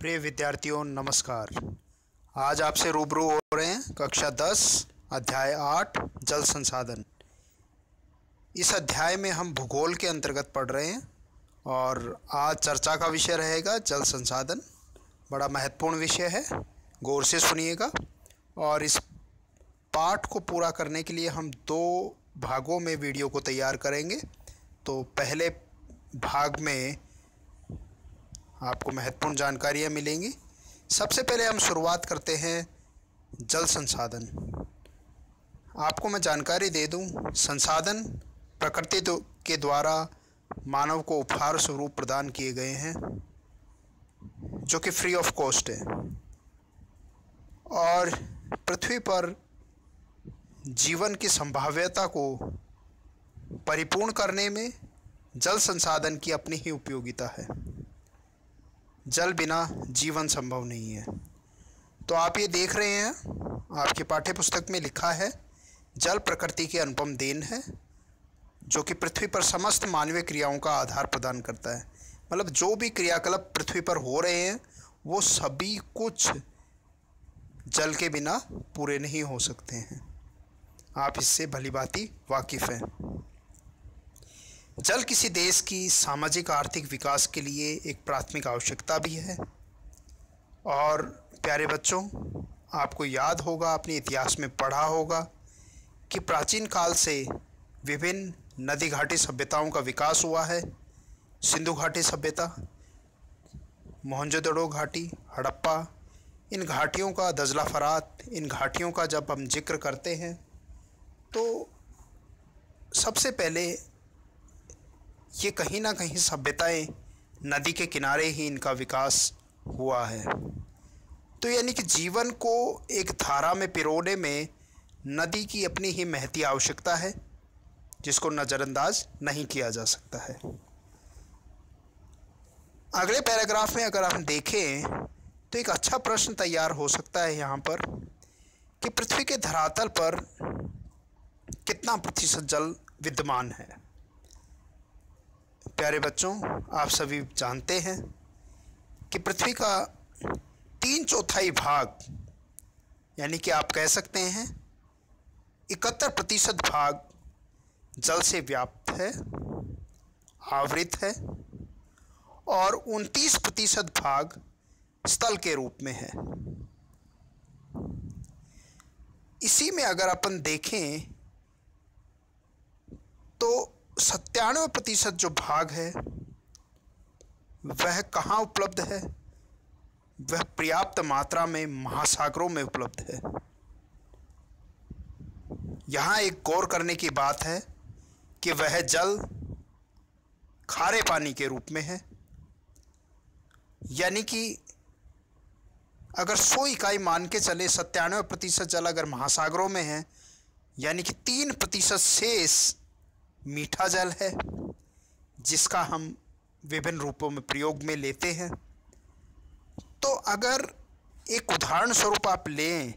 प्रिय विद्यार्थियों नमस्कार आज आपसे रूबरू हो रहे हैं कक्षा दस अध्याय आठ जल संसाधन इस अध्याय में हम भूगोल के अंतर्गत पढ़ रहे हैं और आज चर्चा का विषय रहेगा जल संसाधन बड़ा महत्वपूर्ण विषय है गौर से सुनिएगा और इस पाठ को पूरा करने के लिए हम दो भागों में वीडियो को तैयार करेंगे तो पहले भाग में आपको महत्वपूर्ण जानकारियाँ मिलेंगी सबसे पहले हम शुरुआत करते हैं जल संसाधन आपको मैं जानकारी दे दूं संसाधन प्रकृति के द्वारा मानव को उपहार स्वरूप प्रदान किए गए हैं जो कि फ्री ऑफ कॉस्ट है और पृथ्वी पर जीवन की संभाव्यता को परिपूर्ण करने में जल संसाधन की अपनी ही उपयोगिता है जल बिना जीवन संभव नहीं है तो आप ये देख रहे हैं आपके पाठ्य पुस्तक में लिखा है जल प्रकृति के अनुपम देन है जो कि पृथ्वी पर समस्त मानवीय क्रियाओं का आधार प्रदान करता है मतलब जो भी क्रियाकलाप पृथ्वी पर हो रहे हैं वो सभी कुछ जल के बिना पूरे नहीं हो सकते हैं आप इससे भली भांति वाकिफ़ हैं जल किसी देश की सामाजिक आर्थिक विकास के लिए एक प्राथमिक आवश्यकता भी है और प्यारे बच्चों आपको याद होगा अपने इतिहास में पढ़ा होगा कि प्राचीन काल से विभिन्न नदी घाटी सभ्यताओं का विकास हुआ है सिंधु घाटी सभ्यता मोहनजोदड़ो घाटी हड़प्पा इन घाटियों का दजला फरात इन घाटियों का जब हम जिक्र करते हैं तो सबसे पहले ये कहीं ना कहीं सभ्यताएं नदी के किनारे ही इनका विकास हुआ है तो यानी कि जीवन को एक धारा में पिरोने में नदी की अपनी ही महती आवश्यकता है जिसको नज़रअंदाज नहीं किया जा सकता है अगले पैराग्राफ में अगर हम देखें तो एक अच्छा प्रश्न तैयार हो सकता है यहाँ पर कि पृथ्वी के धरातल पर कितना प्रतिशत जल विद्यमान है प्यारे बच्चों आप सभी जानते हैं कि पृथ्वी का तीन चौथाई भाग यानी कि आप कह सकते हैं इकहत्तर प्रतिशत भाग जल से व्याप्त है आवृत है और उनतीस प्रतिशत भाग स्थल के रूप में है इसी में अगर अपन देखें तो सत्तानवे प्रतिशत जो भाग है वह कहाँ उपलब्ध है वह पर्याप्त मात्रा में महासागरों में उपलब्ध है यहाँ एक गौर करने की बात है कि वह जल खारे पानी के रूप में है यानी कि अगर सौ इकाई मान के चले सत्तानवे प्रतिशत जल अगर महासागरों में है यानी कि तीन प्रतिशत शेष मीठा जल है जिसका हम विभिन्न रूपों में प्रयोग में लेते हैं तो अगर एक उदाहरण स्वरूप आप लें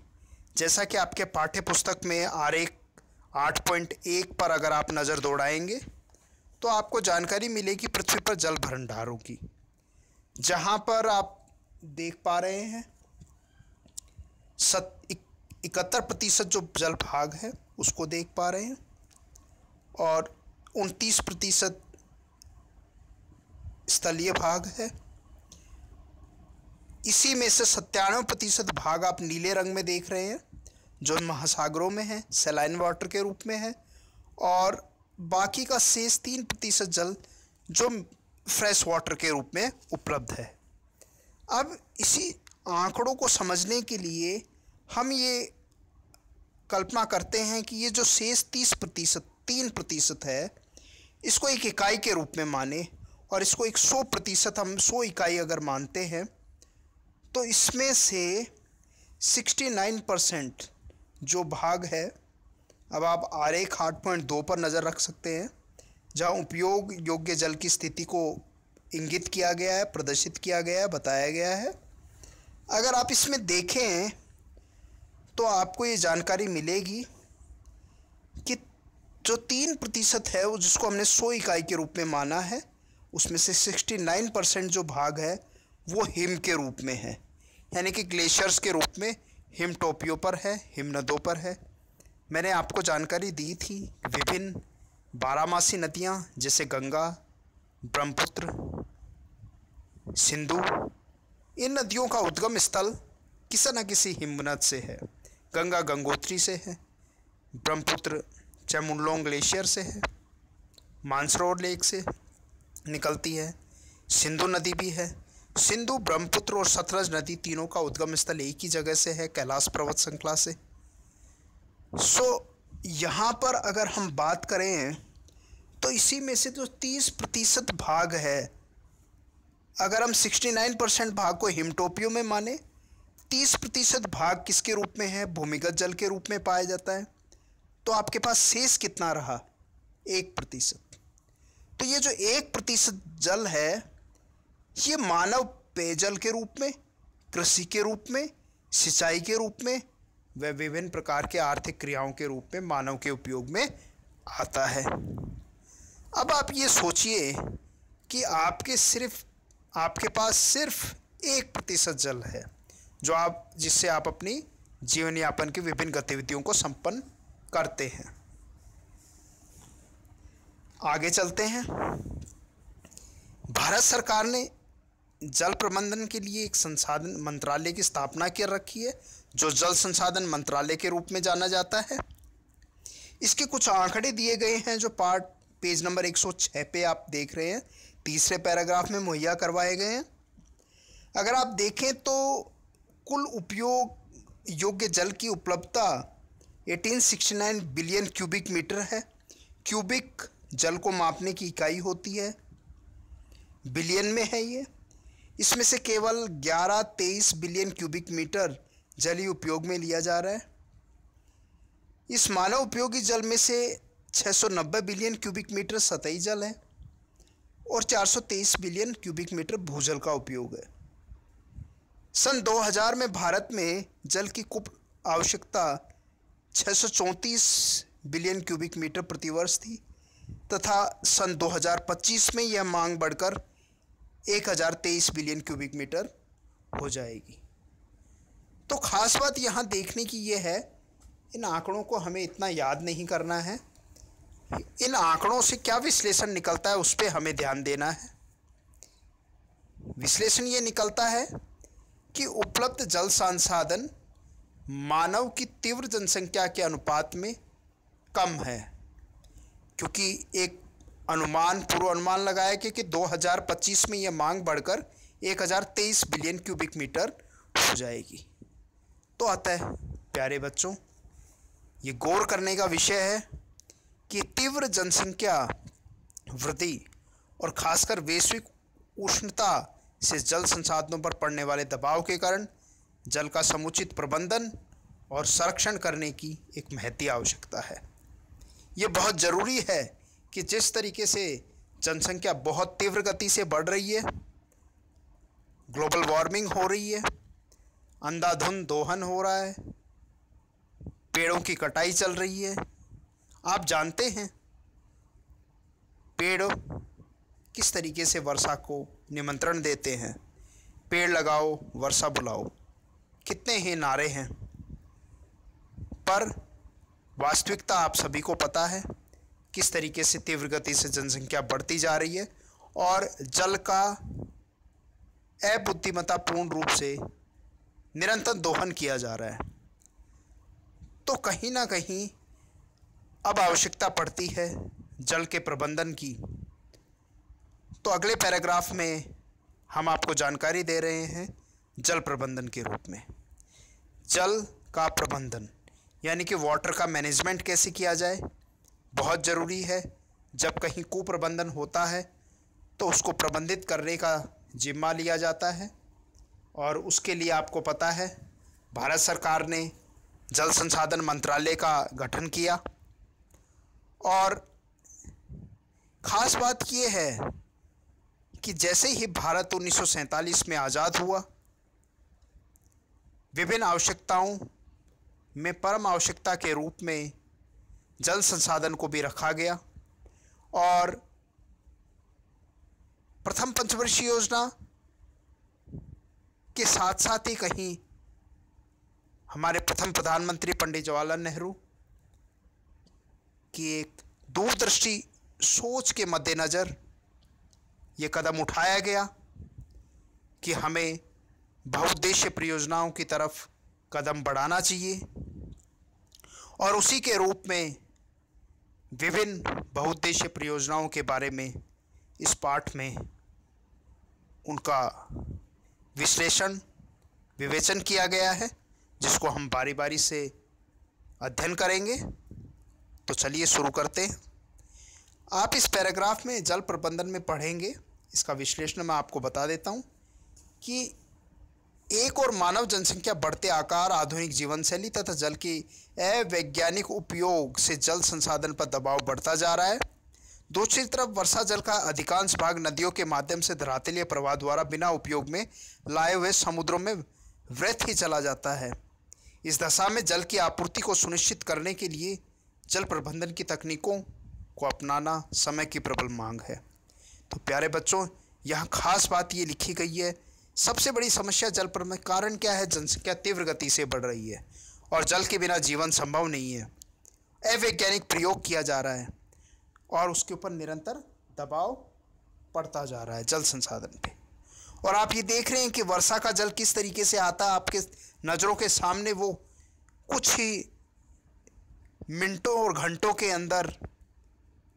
जैसा कि आपके पाठ्य पुस्तक में आरेख आठ पॉइंट एक पर अगर आप नज़र दौड़ाएंगे तो आपको जानकारी मिलेगी पृथ्वी पर जल भंडारों की जहाँ पर आप देख पा रहे हैं सत इकहत्तर प्रतिशत जो जल भाग है उसको देख पा रहे हैं और उनतीस प्रतिशत स्थलीय भाग है इसी में से सत्तानवे प्रतिशत भाग आप नीले रंग में देख रहे हैं जो महासागरों में है सेलाइन वाटर के रूप में है और बाकी का शेष तीन प्रतिशत जल जो फ्रेश वाटर के रूप में उपलब्ध है अब इसी आंकड़ों को समझने के लिए हम ये कल्पना करते हैं कि ये जो शेष तीस प्रतिशत तीन प्रतिशत है इसको एक इकाई के रूप में माने और इसको एक सौ प्रतिशत हम सौ इकाई अगर मानते हैं तो इसमें से सिक्सटी नाइन परसेंट जो भाग है अब आप आर एक आठ पॉइंट दो पर नज़र रख सकते हैं जहाँ उपयोग योग्य जल की स्थिति को इंगित किया गया है प्रदर्शित किया गया है बताया गया है अगर आप इसमें देखें तो आपको ये जानकारी मिलेगी जो तीन प्रतिशत है वो जिसको हमने सौ इकाई के रूप में माना है उसमें से सिक्सटी नाइन परसेंट जो भाग है वो हिम के रूप में है यानी कि ग्लेशियर्स के रूप में हिम टोपियों पर है हिम नदों पर है मैंने आपको जानकारी दी थी विभिन्न बारामासी नदियाँ जैसे गंगा ब्रह्मपुत्र सिंधु इन नदियों का उद्गम स्थल किसी न किसी हिमनद से है गंगा गंगोत्री से है ब्रह्मपुत्र मुंडलोंग ग्लेशियर से है मानसरोवर लेक से निकलती है सिंधु नदी भी है सिंधु ब्रह्मपुत्र और सतरज नदी तीनों का उद्गम स्थल एक ही जगह से है कैलाश पर्वत श्रृंखला से सो so, यहाँ पर अगर हम बात करें तो इसी में से जो तो तीस प्रतिशत भाग है अगर हम सिक्सटी नाइन परसेंट भाग को हिमटोपियों में माने तीस प्रतिशत भाग किसके रूप में है भूमिगत जल के रूप में पाया जाता है तो आपके पास शेष कितना रहा एक प्रतिशत तो ये जो एक प्रतिशत जल है ये मानव पेयजल के रूप में कृषि के रूप में सिंचाई के रूप में व विभिन्न प्रकार के आर्थिक क्रियाओं के रूप में मानव के उपयोग में आता है अब आप ये सोचिए कि आपके सिर्फ आपके पास सिर्फ एक प्रतिशत जल है जो आप जिससे आप अपनी जीवन यापन की विभिन्न गतिविधियों को संपन्न करते हैं आगे चलते हैं भारत सरकार ने जल प्रबंधन के लिए एक संसाधन मंत्रालय की स्थापना कर रखी है जो जल संसाधन मंत्रालय के रूप में जाना जाता है इसके कुछ आंकड़े दिए गए हैं जो पार्ट पेज नंबर 106 पे आप देख रहे हैं तीसरे पैराग्राफ में मुहैया करवाए गए हैं अगर आप देखें तो कुल उपयोग योग्य जल की उपलब्धता 1869 बिलियन क्यूबिक मीटर है क्यूबिक जल को मापने की इकाई होती है बिलियन में है ये इसमें से केवल 11-23 बिलियन क्यूबिक मीटर ही उपयोग में लिया जा रहा है इस मानव उपयोगी जल में से 690 बिलियन क्यूबिक मीटर सतही जल है और 423 बिलियन क्यूबिक मीटर भूजल का उपयोग है सन 2000 में भारत में जल की कुल आवश्यकता 634 बिलियन क्यूबिक मीटर प्रतिवर्ष थी तथा सन 2025 में यह मांग बढ़कर 1023 बिलियन क्यूबिक मीटर हो जाएगी तो खास बात यहाँ देखने की यह है इन आंकड़ों को हमें इतना याद नहीं करना है इन आंकड़ों से क्या विश्लेषण निकलता है उस पर हमें ध्यान देना है विश्लेषण ये निकलता है कि उपलब्ध जल संसाधन मानव की तीव्र जनसंख्या के अनुपात में कम है क्योंकि एक अनुमान पूर्वानुमान लगाया कि, कि 2025 में यह मांग बढ़कर 1023 बिलियन क्यूबिक मीटर हो जाएगी तो अतः प्यारे बच्चों ये गौर करने का विषय है कि तीव्र जनसंख्या वृद्धि और खासकर वैश्विक उष्णता से जल संसाधनों पर पड़ने वाले दबाव के कारण जल का समुचित प्रबंधन और संरक्षण करने की एक महती आवश्यकता है ये बहुत ज़रूरी है कि जिस तरीके से जनसंख्या बहुत तीव्र गति से बढ़ रही है ग्लोबल वार्मिंग हो रही है अंधाधुंध दोहन हो रहा है पेड़ों की कटाई चल रही है आप जानते हैं पेड़ किस तरीके से वर्षा को निमंत्रण देते हैं पेड़ लगाओ वर्षा बुलाओ कितने ही नारे हैं पर वास्तविकता आप सभी को पता है किस तरीके से तीव्र गति से जनसंख्या बढ़ती जा रही है और जल का पूर्ण रूप से निरंतर दोहन किया जा रहा है तो कहीं ना कहीं अब आवश्यकता पड़ती है जल के प्रबंधन की तो अगले पैराग्राफ में हम आपको जानकारी दे रहे हैं जल प्रबंधन के रूप में जल का प्रबंधन यानी कि वाटर का मैनेजमेंट कैसे किया जाए बहुत ज़रूरी है जब कहीं कुप्रबंधन होता है तो उसको प्रबंधित करने का जिम्मा लिया जाता है और उसके लिए आपको पता है भारत सरकार ने जल संसाधन मंत्रालय का गठन किया और ख़ास बात यह है कि जैसे ही भारत उन्नीस में आज़ाद हुआ विभिन्न आवश्यकताओं में परम आवश्यकता के रूप में जल संसाधन को भी रखा गया और प्रथम पंचवर्षीय योजना के साथ साथ ही कहीं हमारे प्रथम प्रधानमंत्री पंडित जवाहरलाल नेहरू की एक दूरदृष्टि सोच के मद्देनज़र ये कदम उठाया गया कि हमें बहुउद्देश्य परियोजनाओं की तरफ कदम बढ़ाना चाहिए और उसी के रूप में विभिन्न बहुउद्देश्य परियोजनाओं के बारे में इस पाठ में उनका विश्लेषण विवेचन किया गया है जिसको हम बारी बारी से अध्ययन करेंगे तो चलिए शुरू करते हैं आप इस पैराग्राफ में जल प्रबंधन में पढ़ेंगे इसका विश्लेषण मैं आपको बता देता हूँ कि एक और मानव जनसंख्या बढ़ते आकार आधुनिक जीवन शैली तथा जल की अवैज्ञानिक उपयोग से जल संसाधन पर दबाव बढ़ता जा रहा है दूसरी तरफ वर्षा जल का अधिकांश भाग नदियों के माध्यम से धरातलीय प्रवाह द्वारा बिना उपयोग में लाए हुए समुद्रों में व्यर्थ ही चला जाता है इस दशा में जल की आपूर्ति को सुनिश्चित करने के लिए जल प्रबंधन की तकनीकों को अपनाना समय की प्रबल मांग है तो प्यारे बच्चों यहाँ खास बात ये लिखी गई है सबसे बड़ी समस्या जल पर कारण क्या है जनसंख्या तीव्र गति से बढ़ रही है और जल के बिना जीवन संभव नहीं है अवैज्ञानिक प्रयोग किया जा रहा है और उसके ऊपर निरंतर दबाव पड़ता जा रहा है जल संसाधन पे और आप ये देख रहे हैं कि वर्षा का जल किस तरीके से आता है आपके नज़रों के सामने वो कुछ ही मिनटों और घंटों के अंदर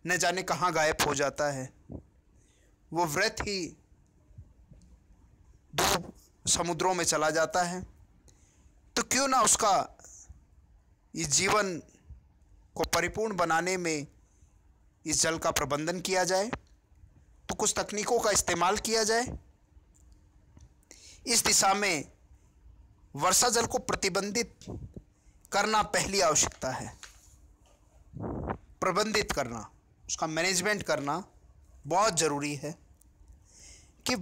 न जाने कहाँ गायब हो जाता है वो व्रत ही दूर समुद्रों में चला जाता है तो क्यों ना उसका इस जीवन को परिपूर्ण बनाने में इस जल का प्रबंधन किया जाए तो कुछ तकनीकों का इस्तेमाल किया जाए इस दिशा में वर्षा जल को प्रतिबंधित करना पहली आवश्यकता है प्रबंधित करना उसका मैनेजमेंट करना बहुत ज़रूरी है कि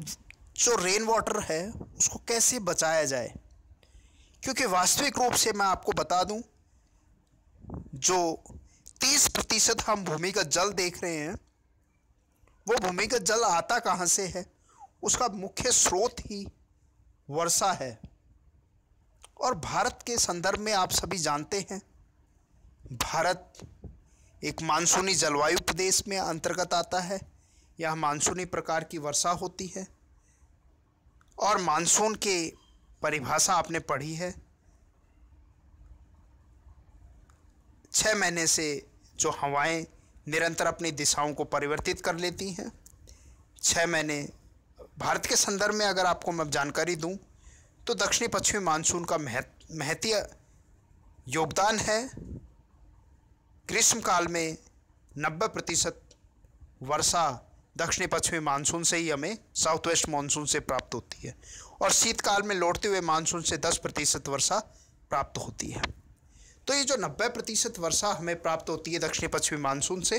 जो रेन वाटर है उसको कैसे बचाया जाए क्योंकि वास्तविक रूप से मैं आपको बता दूं जो तीस प्रतिशत हम भूमिगत जल देख रहे हैं वो भूमिगत जल आता कहाँ से है उसका मुख्य स्रोत ही वर्षा है और भारत के संदर्भ में आप सभी जानते हैं भारत एक मानसूनी जलवायु प्रदेश में अंतर्गत आता है यहाँ मानसूनी प्रकार की वर्षा होती है और मानसून की परिभाषा आपने पढ़ी है छः महीने से जो हवाएं निरंतर अपनी दिशाओं को परिवर्तित कर लेती हैं छः महीने भारत के संदर्भ में अगर आपको मैं जानकारी दूं तो दक्षिणी पश्चिमी मानसून का महती योगदान है ग्रीष्मकाल में 90 प्रतिशत वर्षा दक्षिणी पश्चिमी मानसून से ही हमें साउथ वेस्ट मानसून से प्राप्त होती है और शीतकाल में लौटते हुए मानसून से 10 प्रतिशत वर्षा प्राप्त होती है तो ये जो 90 प्रतिशत वर्षा हमें प्राप्त होती है दक्षिणी पश्चिमी मानसून से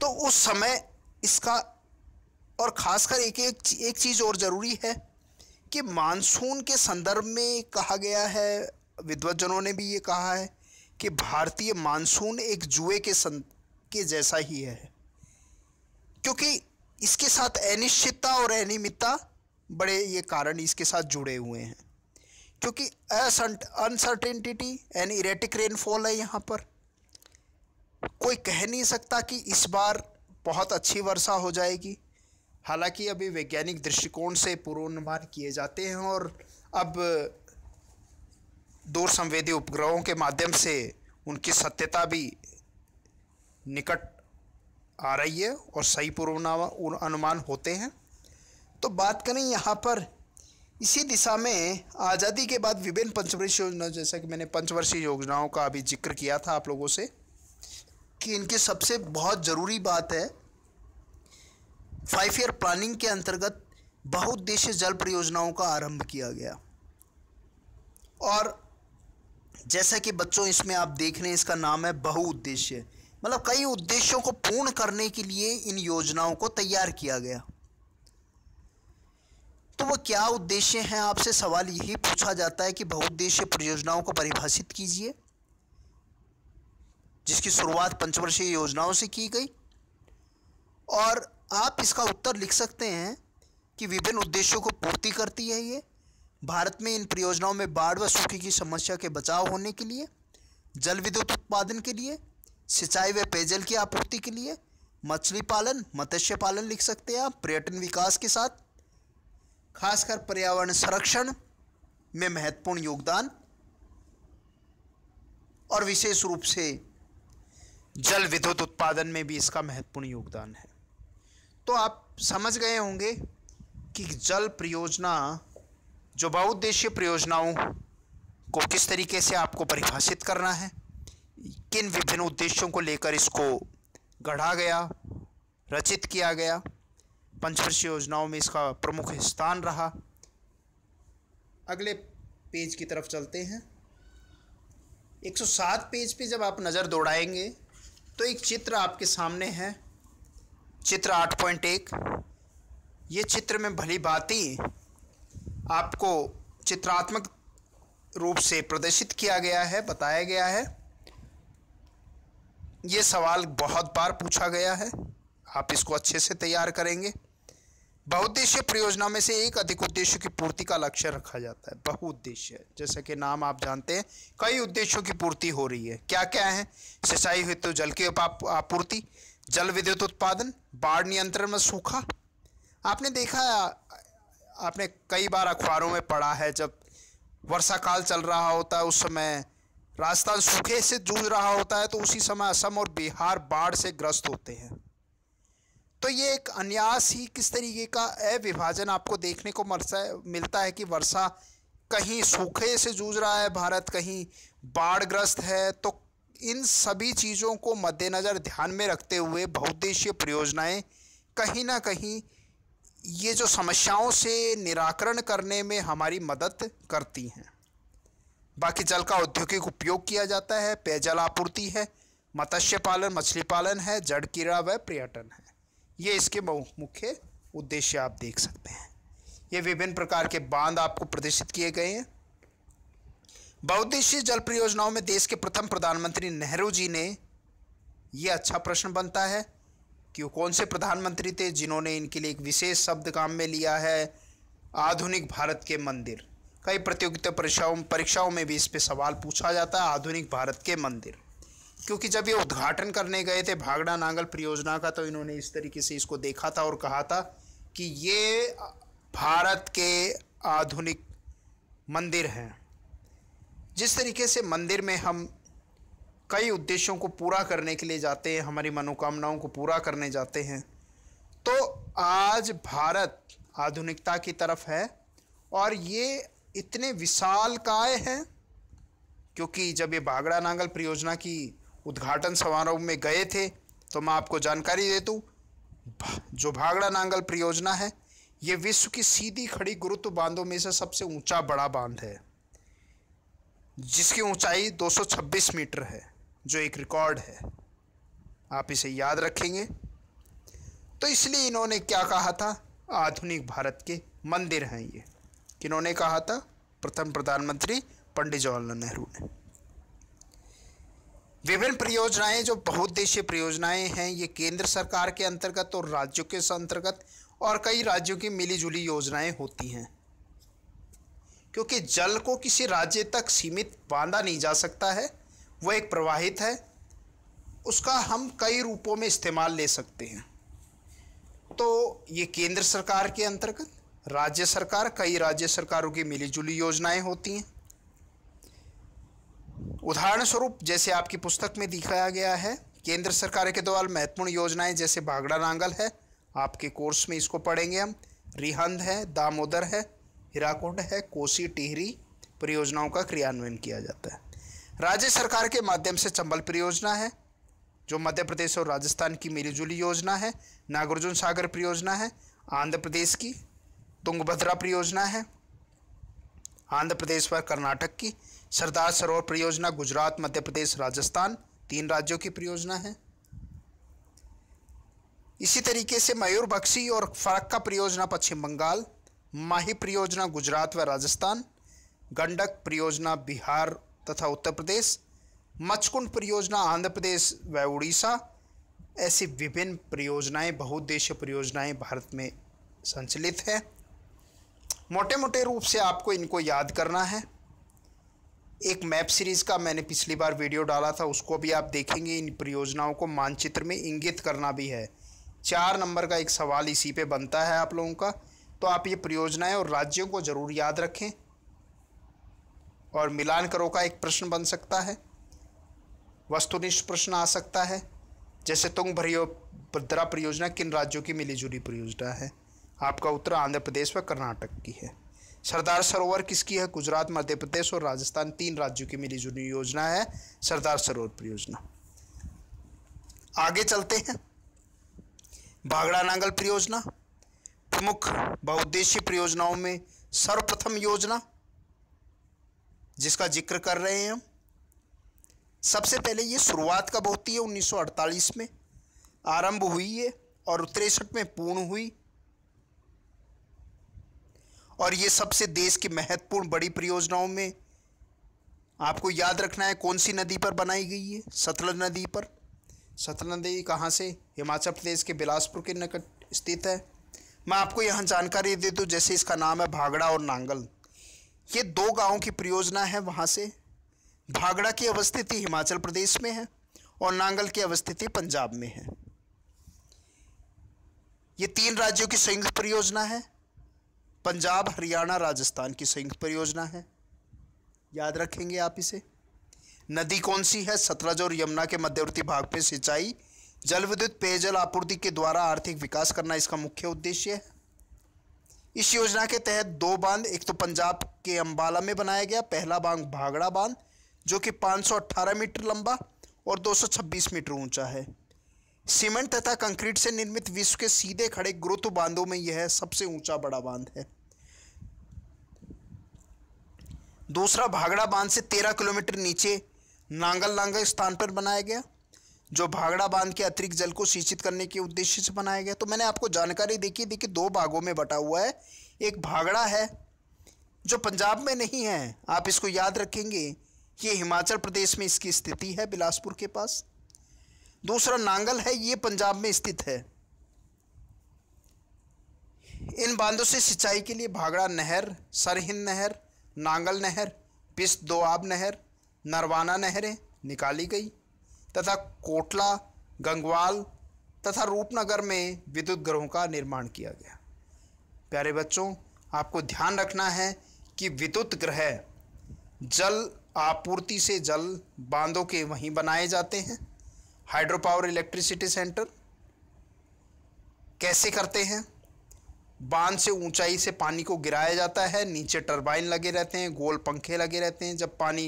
तो उस समय इसका और खासकर एक एक एक चीज़ और ज़रूरी है कि मानसून के संदर्भ में कहा गया है विद्वजनों ने भी ये कहा है कि भारतीय मानसून एक जुए के सं के जैसा ही है क्योंकि इसके साथ अनिश्चितता और अनियमितता बड़े ये कारण इसके साथ जुड़े हुए हैं क्योंकि असंट अनसर्टेनिटी एंड इरेटिक रेनफॉल है यहाँ पर कोई कह नहीं सकता कि इस बार बहुत अच्छी वर्षा हो जाएगी हालांकि अभी वैज्ञानिक दृष्टिकोण से पूर्वानुमान किए जाते हैं और अब दूर संवेदी उपग्रहों के माध्यम से उनकी सत्यता भी निकट आ रही है और सही पूर्वनामा अनुमान होते हैं तो बात करें यहाँ पर इसी दिशा में आज़ादी के बाद विभिन्न पंचवर्षीय योजना जैसा कि मैंने पंचवर्षीय योजनाओं का अभी जिक्र किया था आप लोगों से कि इनकी सबसे बहुत ज़रूरी बात है फाइव ईयर प्लानिंग के अंतर्गत देश जल परियोजनाओं का आरंभ किया गया और जैसा कि बच्चों इसमें आप देख रहे हैं इसका नाम है बहुउद्देश्य मतलब कई उद्देश्यों को पूर्ण करने के लिए इन योजनाओं को तैयार किया गया तो वह क्या उद्देश्य हैं आपसे सवाल यही पूछा जाता है कि बहुउद्देश्य परियोजनाओं को परिभाषित कीजिए जिसकी शुरुआत पंचवर्षीय योजनाओं से की गई और आप इसका उत्तर लिख सकते हैं कि विभिन्न उद्देश्यों को पूर्ति करती है ये भारत में इन परियोजनाओं में बाढ़ व सूखे की समस्या के बचाव होने के लिए जल विद्युत उत्पादन के लिए सिंचाई व पेयजल की आपूर्ति के लिए मछली पालन मत्स्य पालन लिख सकते हैं आप पर्यटन विकास के साथ खासकर पर्यावरण संरक्षण में महत्वपूर्ण योगदान और विशेष रूप से जल विद्युत उत्पादन में भी इसका महत्वपूर्ण योगदान है तो आप समझ गए होंगे कि जल परियोजना जो बहुउद्देशीय परियोजनाओं को किस तरीके से आपको परिभाषित करना है किन विभिन्न उद्देश्यों को लेकर इसको गढ़ा गया रचित किया गया पंचवर्षीय योजनाओं में इसका प्रमुख स्थान रहा अगले पेज की तरफ चलते हैं 107 पेज पे जब आप नज़र दौड़ाएंगे तो एक चित्र आपके सामने है चित्र 8.1 ये चित्र में भली भांति आपको चित्रात्मक रूप से प्रदर्शित किया गया है बताया गया है ये सवाल बहुत बार पूछा गया है आप इसको अच्छे से तैयार करेंगे बहुउद्देश्य परियोजना में से एक अधिक उद्देश्य की पूर्ति का लक्ष्य रखा जाता है बहुउद्देश्य जैसे कि नाम आप जानते हैं कई उद्देश्यों की पूर्ति हो रही है क्या क्या है सिंचाई हेतु तो जल की आपूर्ति जल विद्युत उत्पादन बाढ़ नियंत्रण में सूखा आपने देखा आपने कई बार अखबारों में पढ़ा है जब वर्षा काल चल रहा होता है उस समय राजस्थान सूखे से जूझ रहा होता है तो उसी समय असम और बिहार बाढ़ से ग्रस्त होते हैं तो ये एक अन्यास ही किस तरीके का अविभाजन आपको देखने को मिलता है कि वर्षा कहीं सूखे से जूझ रहा है भारत कहीं बाढ़ ग्रस्त है तो इन सभी चीज़ों को मद्देनज़र ध्यान में रखते हुए बहुद्देशीय परियोजनाएं कहीं ना कहीं ये जो समस्याओं से निराकरण करने में हमारी मदद करती हैं बाकी जल का औद्योगिक उपयोग किया जाता है पेयजल आपूर्ति है मत्स्य पालन मछली पालन है जड़ कीड़ा व पर्यटन है ये इसके मुख्य उद्देश्य आप देख सकते हैं ये विभिन्न प्रकार के बांध आपको प्रदर्शित किए गए हैं बहुद्देशीय जल परियोजनाओं में देश के प्रथम प्रधानमंत्री नेहरू जी ने ये अच्छा प्रश्न बनता है कि वो कौन से प्रधानमंत्री थे जिन्होंने इनके लिए एक विशेष शब्द काम में लिया है आधुनिक भारत के मंदिर कई प्रतियोगिता परीक्षाओं परीक्षाओं में भी इस पर सवाल पूछा जाता है आधुनिक भारत के मंदिर क्योंकि जब ये उद्घाटन करने गए थे भागड़ा नांगल परियोजना का तो इन्होंने इस तरीके से इसको देखा था और कहा था कि ये भारत के आधुनिक मंदिर हैं जिस तरीके से मंदिर में हम कई उद्देश्यों को पूरा करने के लिए जाते हैं हमारी मनोकामनाओं को पूरा करने जाते हैं तो आज भारत आधुनिकता की तरफ है और ये इतने विशाल काय हैं क्योंकि जब ये बागड़ा नांगल परियोजना की उद्घाटन समारोह में गए थे तो मैं आपको जानकारी दे दूँ जो भागड़ा नांगल परियोजना है ये विश्व की सीधी खड़ी गुरुत्व बांधों में से सबसे ऊंचा बड़ा बांध है जिसकी ऊंचाई 226 मीटर है जो एक रिकॉर्ड है आप इसे याद रखेंगे तो इसलिए इन्होंने क्या कहा था आधुनिक भारत के मंदिर हैं ये किन्होंने कहा था प्रथम प्रधानमंत्री पंडित जवाहरलाल नेहरू ने विभिन्न परियोजनाएं जो बहुउद्देशीय परियोजनाएं हैं ये केंद्र सरकार के अंतर्गत और राज्यों के अंतर्गत और कई राज्यों की मिलीजुली योजनाएं होती हैं क्योंकि जल को किसी राज्य तक सीमित बांधा नहीं जा सकता है वह एक प्रवाहित है उसका हम कई रूपों में इस्तेमाल ले सकते हैं तो ये केंद्र सरकार के अंतर्गत राज्य सरकार कई राज्य सरकारों की मिलीजुली योजनाएं होती हैं उदाहरण स्वरूप जैसे आपकी पुस्तक में दिखाया गया है केंद्र सरकार के द्वारा महत्वपूर्ण योजनाएं जैसे भागड़ा नांगल है आपके कोर्स में इसको पढ़ेंगे हम रिहंद है दामोदर है हिराकुंड है कोसी टिहरी परियोजनाओं का क्रियान्वयन किया जाता है राज्य सरकार के माध्यम से चंबल परियोजना है जो मध्य प्रदेश और राजस्थान की मिलीजुली योजना है नागार्जुन सागर परियोजना है आंध्र प्रदेश की तुंगभद्रा परियोजना है आंध्र प्रदेश व कर्नाटक की सरदार सरोवर परियोजना गुजरात मध्य प्रदेश राजस्थान तीन राज्यों की परियोजना है इसी तरीके से मयूर बक्सी और फरक्का परियोजना पश्चिम बंगाल माही परियोजना गुजरात व राजस्थान गंडक परियोजना बिहार तथा उत्तर प्रदेश मचकुंड परियोजना आंध्र प्रदेश व उड़ीसा ऐसी विभिन्न परियोजनाएं बहुउद्देशीय परियोजनाएं भारत में संचालित हैं मोटे मोटे रूप से आपको इनको याद करना है एक मैप सीरीज़ का मैंने पिछली बार वीडियो डाला था उसको भी आप देखेंगे इन परियोजनाओं को मानचित्र में इंगित करना भी है चार नंबर का एक सवाल इसी पे बनता है आप लोगों का तो आप ये परियोजनाएं और राज्यों को ज़रूर याद रखें और मिलान करो का एक प्रश्न बन सकता है वस्तुनिष्ठ प्रश्न आ सकता है जैसे तुंग भरियो भद्रा परियोजना किन राज्यों की मिलीजुली परियोजना है आपका उत्तर आंध्र प्रदेश व कर्नाटक की है सरदार सरोवर किसकी है गुजरात मध्य प्रदेश और राजस्थान तीन राज्यों की मिली जुली योजना है सरदार सरोवर परियोजना आगे चलते हैं भागड़ा नांगल परियोजना प्रमुख बहुउद्देशीय परियोजनाओं में सर्वप्रथम योजना जिसका जिक्र कर रहे हैं हम सबसे पहले ये शुरुआत कब होती है 1948 में आरंभ हुई है और तिरसठ में पूर्ण हुई और ये सबसे देश की महत्वपूर्ण बड़ी परियोजनाओं में आपको याद रखना है कौन सी नदी पर बनाई गई है सतलज नदी पर सतलज नदी कहाँ से हिमाचल प्रदेश के बिलासपुर के निकट स्थित है मैं आपको यहाँ जानकारी दे दूँ जैसे इसका नाम है भागड़ा और नांगल ये दो गाँव की परियोजना है वहाँ से भागड़ा की अवस्थिति हिमाचल प्रदेश में है और नांगल की अवस्थिति पंजाब में है ये तीन राज्यों की संयुक्त परियोजना है पंजाब हरियाणा राजस्थान की संयुक्त परियोजना है याद रखेंगे आप इसे नदी कौन सी है सतलज और यमुना के मध्यवर्ती भाग पे सिंचाई जल विद्युत पेयजल आपूर्ति के द्वारा आर्थिक विकास करना इसका मुख्य उद्देश्य है इस योजना के तहत दो बांध एक तो पंजाब के अंबाला में बनाया गया पहला बांध भागड़ा बांध जो कि 518 मीटर लंबा और 226 मीटर ऊंचा है सीमेंट तथा कंक्रीट से निर्मित विश्व के सीधे खड़े ग्रोथ बांधों में यह सबसे ऊंचा बड़ा बांध है दूसरा भागड़ा बांध से तेरह किलोमीटर नीचे नांगल नांगल स्थान पर बनाया गया जो भागड़ा बांध के अतिरिक्त जल को सिंचित करने के उद्देश्य से बनाया गया तो मैंने आपको जानकारी देखी देखिए दो भागों में बटा हुआ है एक भागड़ा है जो पंजाब में नहीं है आप इसको याद रखेंगे ये हिमाचल प्रदेश में इसकी स्थिति है बिलासपुर के पास दूसरा नांगल है ये पंजाब में स्थित है इन बांधों से सिंचाई के लिए भागड़ा नहर सरहिंद नहर नांगल नहर पिस दोआब नहर नरवाना नहरें निकाली गई तथा कोटला गंगवाल तथा रूपनगर में विद्युत ग्रहों का निर्माण किया गया प्यारे बच्चों आपको ध्यान रखना है कि विद्युत ग्रह जल आपूर्ति से जल बांधों के वहीं बनाए जाते हैं हाइड्रो पावर इलेक्ट्रिसिटी सेंटर कैसे करते हैं बांध से ऊंचाई से पानी को गिराया जाता है नीचे टरबाइन लगे रहते हैं गोल पंखे लगे रहते हैं जब पानी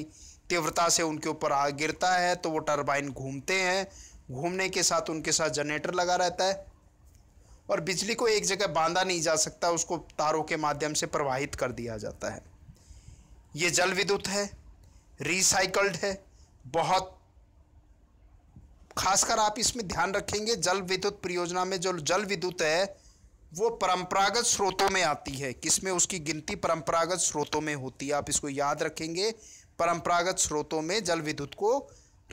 तीव्रता से उनके ऊपर आ गिरता है तो वो टरबाइन घूमते हैं घूमने के साथ उनके साथ जनरेटर लगा रहता है और बिजली को एक जगह बांधा नहीं जा सकता उसको तारों के माध्यम से प्रवाहित कर दिया जाता है ये जल विद्युत है रिसाइकल्ड है बहुत खासकर आप इसमें ध्यान रखेंगे जल विद्युत परियोजना में जो जल विद्युत है वो परंपरागत स्रोतों में आती है किसमें उसकी गिनती परंपरागत स्रोतों में होती है आप इसको याद रखेंगे परंपरागत स्रोतों में जल विद्युत को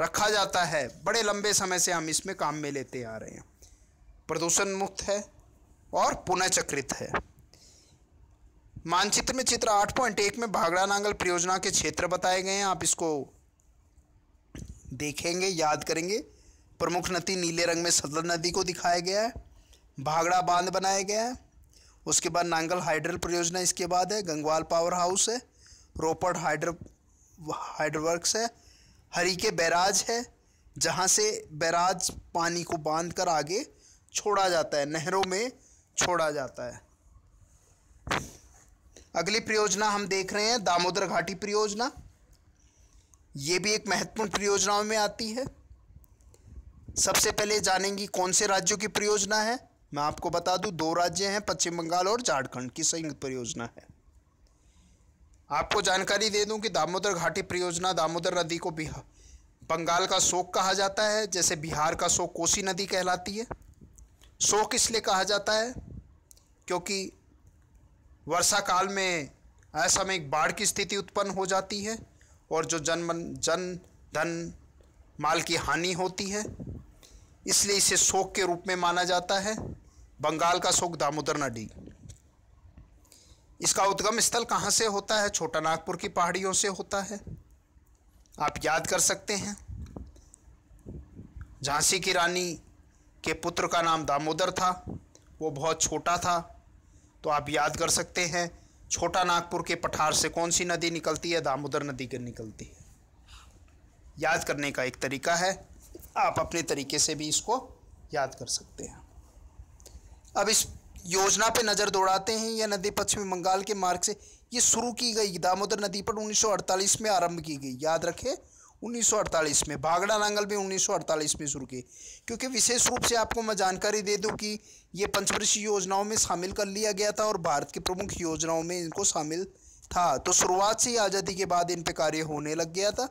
रखा जाता है बड़े लंबे समय से हम इसमें काम में लेते आ रहे हैं प्रदूषण मुक्त है और पुनः चक्रित है मानचित्र में चित्र 8.1 में भागड़ा नांगल परियोजना के क्षेत्र बताए गए हैं आप इसको देखेंगे याद करेंगे प्रमुख नदी नीले रंग में सदर नदी को दिखाया गया है भागड़ा बांध बनाया गया है उसके बाद नांगल हाइड्रल परियोजना इसके बाद है गंगवाल पावर हाउस है रोपड़ हाइड्र हाइड्रोवर्कस है हरी के बैराज है जहाँ से बैराज पानी को बांध कर आगे छोड़ा जाता है नहरों में छोड़ा जाता है अगली परियोजना हम देख रहे हैं दामोदर घाटी परियोजना ये भी एक महत्वपूर्ण परियोजनाओं में आती है सबसे पहले जानेंगी कौन से राज्यों की परियोजना है मैं आपको बता दूं दो राज्य हैं पश्चिम बंगाल और झारखंड की संयुक्त परियोजना है आपको जानकारी दे दूं कि दामोदर घाटी परियोजना दामोदर नदी को बिहार बंगाल का शोक कहा जाता है जैसे बिहार का शोक कोसी नदी कहलाती है शोक इसलिए कहा जाता है क्योंकि वर्षा काल में एक बाढ़ की स्थिति उत्पन्न हो जाती है और जो जन जन धन माल की हानि होती है इसलिए इसे शोक के रूप में माना जाता है बंगाल का शोक दामोदर नदी इसका उद्गम स्थल कहाँ से होता है छोटा नागपुर की पहाड़ियों से होता है आप याद कर सकते हैं झांसी की रानी के पुत्र का नाम दामोदर था वो बहुत छोटा था तो आप याद कर सकते हैं छोटा नागपुर के पठार से कौन सी नदी निकलती है दामोदर नदी के निकलती है याद करने का एक तरीका है आप अपने तरीके से भी इसको याद कर सकते हैं अब इस योजना पे नज़र दौड़ाते हैं यह नदी पश्चिम बंगाल के मार्ग से ये शुरू की गई दामोदर नदी पर 1948 में आरंभ की गई याद रखें 1948 में भागड़ा नांगल भी 1948 में शुरू की क्योंकि विशेष रूप से आपको मैं जानकारी दे दूं कि ये पंचवर्षीय योजनाओं में शामिल कर लिया गया था और भारत की प्रमुख योजनाओं में इनको शामिल था तो शुरुआत से ही आज़ादी के बाद इन पर कार्य होने लग गया था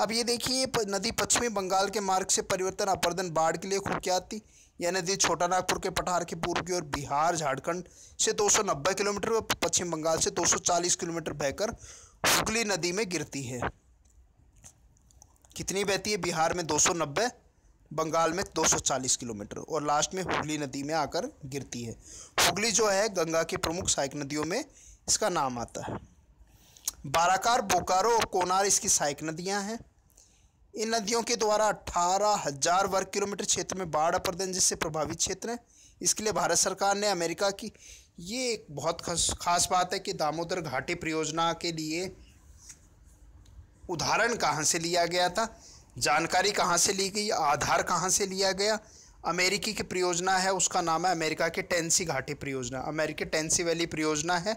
अब ये देखिए नदी पश्चिमी बंगाल के मार्ग से परिवर्तन अपर्दन बाढ़ के लिए कुख्यात थी यह नदी छोटा नागपुर के पठार के पूर्व की ओर बिहार झारखंड से 290 किलोमीटर और पश्चिम बंगाल से 240 किलोमीटर बहकर हुगली नदी में गिरती है कितनी बहती है बिहार में 290 बंगाल में 240 किलोमीटर और लास्ट में हुगली नदी में आकर गिरती है हुगली जो है गंगा की प्रमुख सहायक नदियों में इसका नाम आता है बाराकार बोकारो और कोनार इसकी सहायक नदियां हैं इन नदियों के द्वारा अट्ठारह हजार वर्ग किलोमीटर क्षेत्र में बाढ़ अपर्दन जिससे प्रभावित क्षेत्र हैं इसके लिए भारत सरकार ने अमेरिका की ये एक बहुत खास बात है कि दामोदर घाटी परियोजना के लिए उदाहरण कहाँ से लिया गया था जानकारी कहाँ से ली गई आधार कहाँ से लिया गया अमेरिकी की परियोजना है उसका नाम है अमेरिका के टेंसी घाटी परियोजना अमेरिकी टेंसी वैली परियोजना है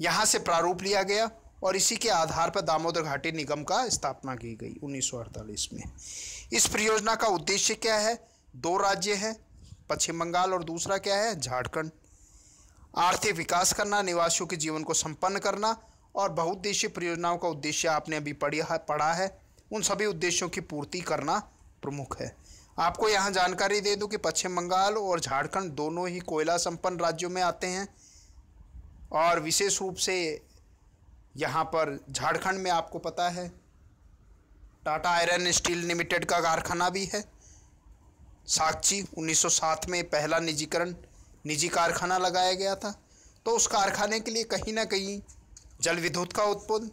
यहाँ से प्रारूप लिया गया और इसी के आधार पर दामोदर घाटी निगम का स्थापना की गई उन्नीस में इस परियोजना का उद्देश्य क्या है दो राज्य हैं पश्चिम बंगाल और दूसरा क्या है झारखंड आर्थिक विकास करना निवासियों के जीवन को संपन्न करना और बहुउद्देशीय परियोजनाओं का उद्देश्य आपने अभी पढ़िया है पढ़ा है उन सभी उद्देश्यों की पूर्ति करना प्रमुख है आपको यहाँ जानकारी दे दूँ कि पश्चिम बंगाल और झारखंड दोनों ही कोयला संपन्न राज्यों में आते हैं और विशेष रूप से यहाँ पर झारखंड में आपको पता है टाटा आयरन स्टील लिमिटेड का कारखाना भी है साक्षी 1907 में पहला निजीकरण निजी कारखाना लगाया गया था तो उस कारखाने के लिए कहीं ना कहीं जल विद्युत का उत्पन्न